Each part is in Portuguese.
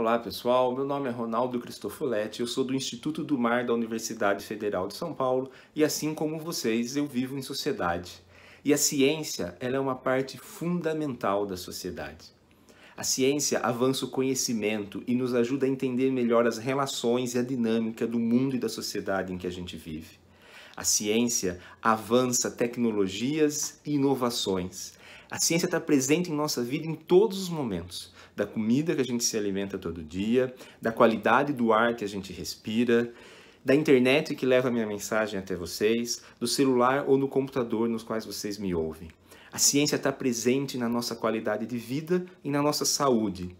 Olá pessoal, meu nome é Ronaldo Cristofoletti, eu sou do Instituto do Mar da Universidade Federal de São Paulo e assim como vocês eu vivo em sociedade. E a ciência ela é uma parte fundamental da sociedade. A ciência avança o conhecimento e nos ajuda a entender melhor as relações e a dinâmica do mundo e da sociedade em que a gente vive. A ciência avança tecnologias e inovações. A ciência está presente em nossa vida em todos os momentos da comida que a gente se alimenta todo dia, da qualidade do ar que a gente respira, da internet que leva a minha mensagem até vocês, do celular ou no computador nos quais vocês me ouvem. A ciência está presente na nossa qualidade de vida e na nossa saúde,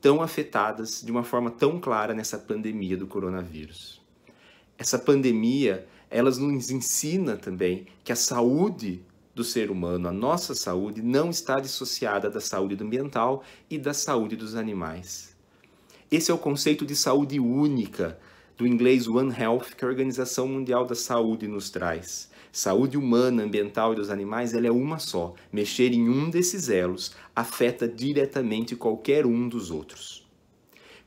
tão afetadas de uma forma tão clara nessa pandemia do coronavírus. Essa pandemia, ela nos ensina também que a saúde do ser humano, a nossa saúde, não está dissociada da saúde ambiental e da saúde dos animais. Esse é o conceito de saúde única do inglês One Health que a Organização Mundial da Saúde nos traz. Saúde humana, ambiental e dos animais, ela é uma só. Mexer em um desses elos afeta diretamente qualquer um dos outros.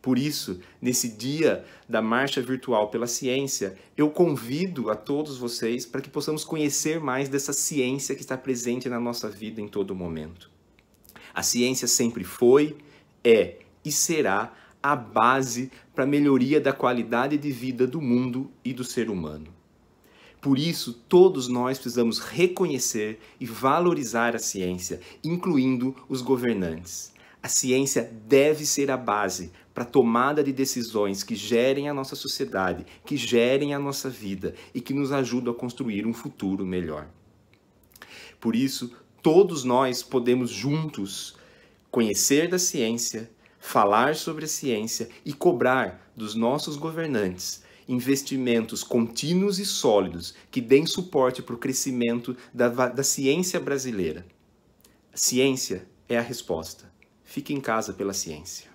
Por isso, nesse dia da Marcha Virtual pela Ciência, eu convido a todos vocês para que possamos conhecer mais dessa ciência que está presente na nossa vida em todo momento. A ciência sempre foi, é e será a base para a melhoria da qualidade de vida do mundo e do ser humano. Por isso, todos nós precisamos reconhecer e valorizar a ciência, incluindo os governantes. A ciência deve ser a base para a tomada de decisões que gerem a nossa sociedade, que gerem a nossa vida e que nos ajudam a construir um futuro melhor. Por isso, todos nós podemos juntos conhecer da ciência, falar sobre a ciência e cobrar dos nossos governantes investimentos contínuos e sólidos que deem suporte para o crescimento da, da ciência brasileira. A ciência é a resposta. Fique em casa pela ciência.